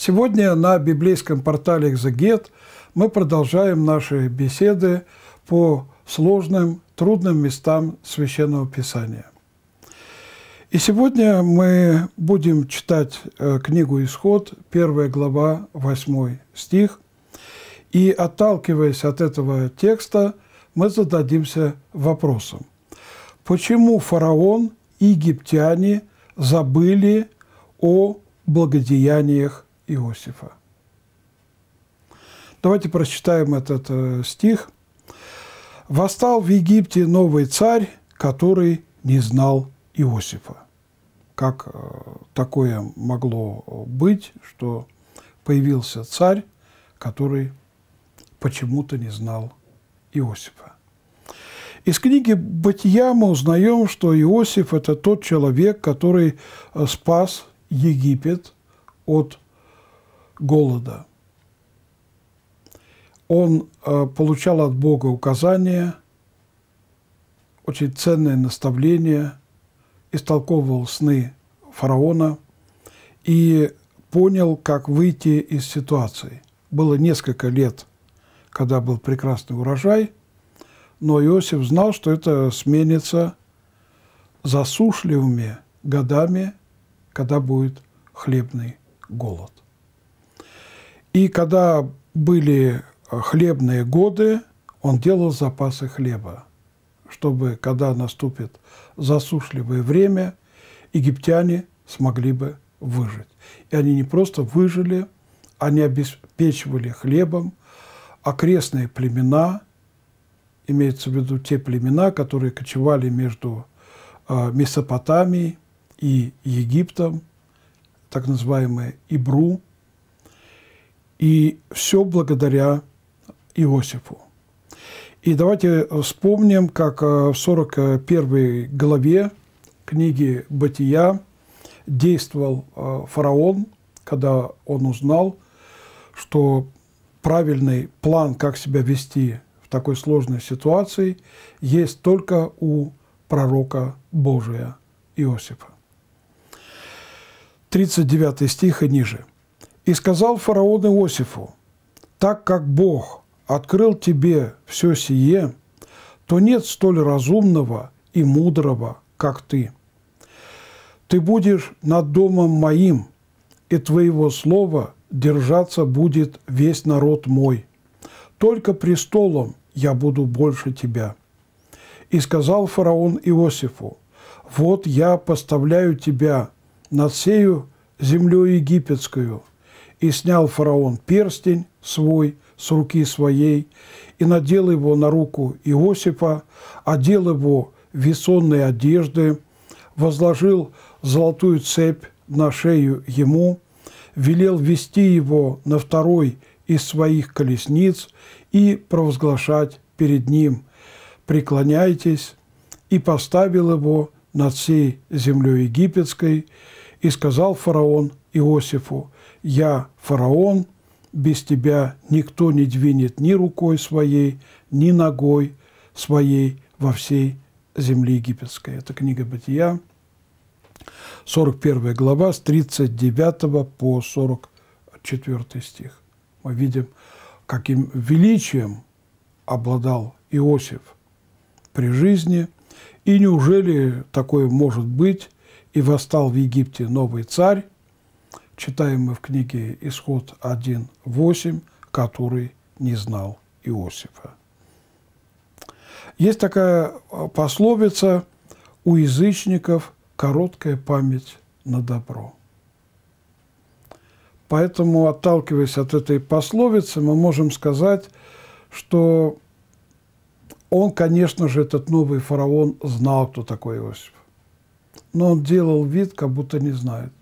Сегодня на библейском портале «Экзегет» мы продолжаем наши беседы по сложным, трудным местам Священного Писания. И сегодня мы будем читать э, книгу «Исход», 1 глава, 8 стих. И, отталкиваясь от этого текста, мы зададимся вопросом, почему фараон и египтяне забыли о благодеяниях Иосифа. Давайте прочитаем этот э, стих. «Восстал в Египте новый царь, который не знал Иосифа». Как э, такое могло быть, что появился царь, который почему-то не знал Иосифа? Из книги «Бытия» мы узнаем, что Иосиф – это тот человек, который э, спас Египет от голода. Он э, получал от Бога указания, очень ценные наставления, истолковывал сны фараона и понял, как выйти из ситуации. Было несколько лет, когда был прекрасный урожай, но Иосиф знал, что это сменится засушливыми годами, когда будет хлебный голод. И когда были э, хлебные годы, он делал запасы хлеба, чтобы, когда наступит засушливое время, египтяне смогли бы выжить. И они не просто выжили, они обеспечивали хлебом окрестные племена, имеется в виду те племена, которые кочевали между э, Месопотамией и Египтом, так называемые Ибру – и все благодаря Иосифу. И давайте вспомним, как э, в 41 главе книги «Бытия» действовал э, фараон, когда он узнал, что правильный план, как себя вести в такой сложной ситуации, есть только у пророка Божия Иосифа. 39 стих и ниже – «И сказал фараон Иосифу, так как Бог открыл тебе все сие, то нет столь разумного и мудрого, как ты. Ты будешь над домом моим, и твоего слова держаться будет весь народ мой. Только престолом я буду больше тебя». И сказал фараон Иосифу, «Вот я поставляю тебя над сею землю египетскую, и снял фараон перстень свой с руки своей, и надел его на руку Иосифа, одел его в весонные одежды, возложил золотую цепь на шею ему, велел вести его на второй из своих колесниц и провозглашать перед ним «Преклоняйтесь!» и поставил его над всей землей египетской, и сказал фараон Иосифу, «Я фараон, без тебя никто не двинет ни рукой своей, ни ногой своей во всей земле египетской». Это книга «Бытия», 41 глава, с 39 по 44 стих. Мы видим, каким величием обладал Иосиф при жизни, и неужели такое может быть, и восстал в Египте новый царь, читаем мы в книге Исход 1.8, который не знал Иосифа. Есть такая а, пословица «У язычников короткая память на добро». Поэтому, отталкиваясь от этой пословицы, мы можем сказать, что он, конечно же, этот новый фараон знал, кто такой Иосиф. Но он делал вид, как будто не знает.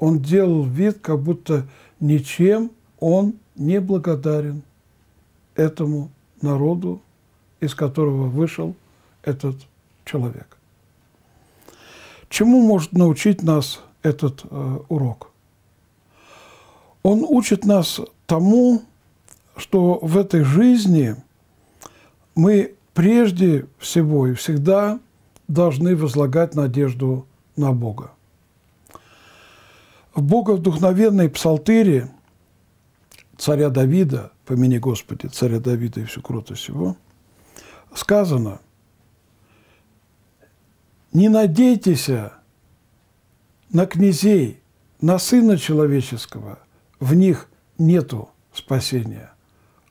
Он делал вид, как будто ничем он не благодарен этому народу, из которого вышел этот человек. Чему может научить нас этот э, урок? Он учит нас тому, что в этой жизни мы прежде всего и всегда должны возлагать надежду на Бога. В боговдухновенной псалтыре царя Давида, помяни Господи, царя Давида и всю крутость его, сказано, не надейтесь на князей, на сына человеческого, в них нету спасения.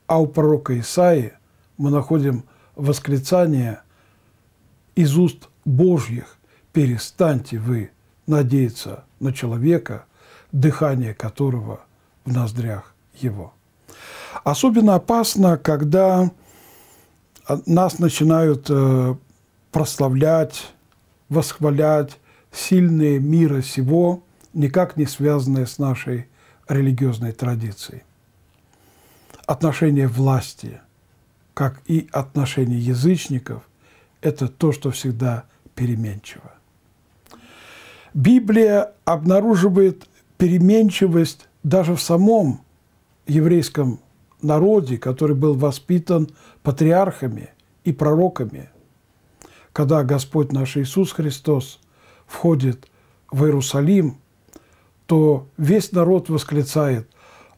А у пророка Исаи мы находим восклицание из уст Божьих «Перестаньте вы надеяться на человека, дыхание которого в ноздрях его. Особенно опасно, когда а, нас начинают э, прославлять, восхвалять сильные мира сего, никак не связанные с нашей религиозной традицией. Отношение власти, как и отношение язычников, это то, что всегда переменчиво. Библия обнаруживает переменчивость даже в самом еврейском народе, который был воспитан патриархами и пророками. Когда Господь наш Иисус Христос входит в Иерусалим, то весь народ восклицает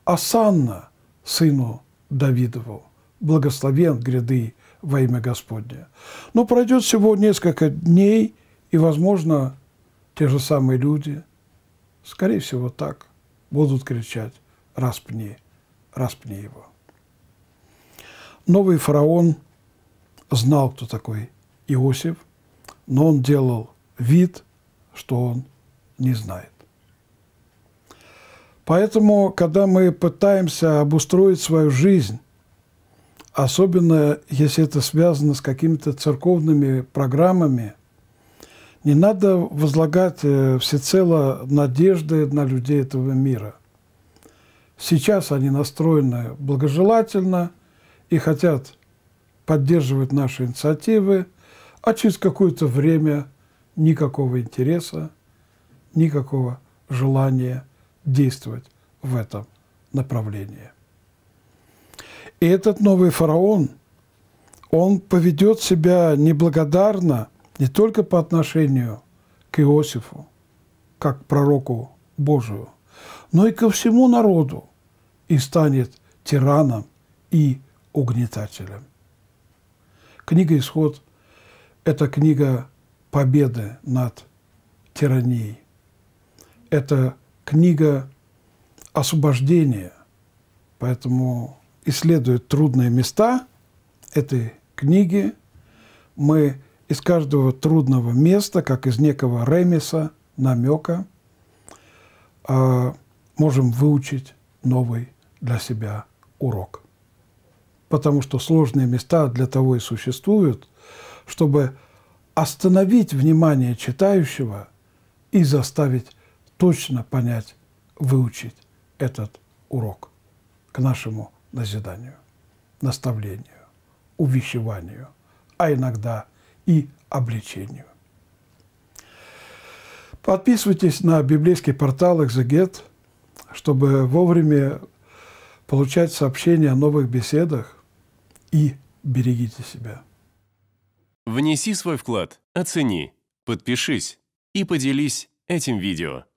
«Асанна, сыну Давидову, благословен гряды во имя Господне». Но пройдет всего несколько дней, и, возможно, те же самые люди, скорее всего так, будут кричать «распни, распни его». Новый фараон знал, кто такой Иосиф, но он делал вид, что он не знает. Поэтому, когда мы пытаемся обустроить свою жизнь, особенно если это связано с какими-то церковными программами – не надо возлагать э, всецело надежды на людей этого мира. Сейчас они настроены благожелательно и хотят поддерживать наши инициативы, а через какое-то время никакого интереса, никакого желания действовать в этом направлении. И этот новый фараон, он поведет себя неблагодарно – не только по отношению к Иосифу, как пророку Божию, но и ко всему народу, и станет тираном и угнетателем. Книга «Исход» – это книга победы над тиранией. Это книга освобождения, поэтому исследуя трудные места этой книги, мы из каждого трудного места, как из некого ремеса, намека, э, можем выучить новый для себя урок. Потому что сложные места для того и существуют, чтобы остановить внимание читающего и заставить точно понять, выучить этот урок к нашему назиданию, наставлению, увещеванию, а иногда и обличению. Подписывайтесь на библейский портал «Экзегет», чтобы вовремя получать сообщения о новых беседах и берегите себя. Внеси свой вклад, оцени, подпишись и поделись этим видео.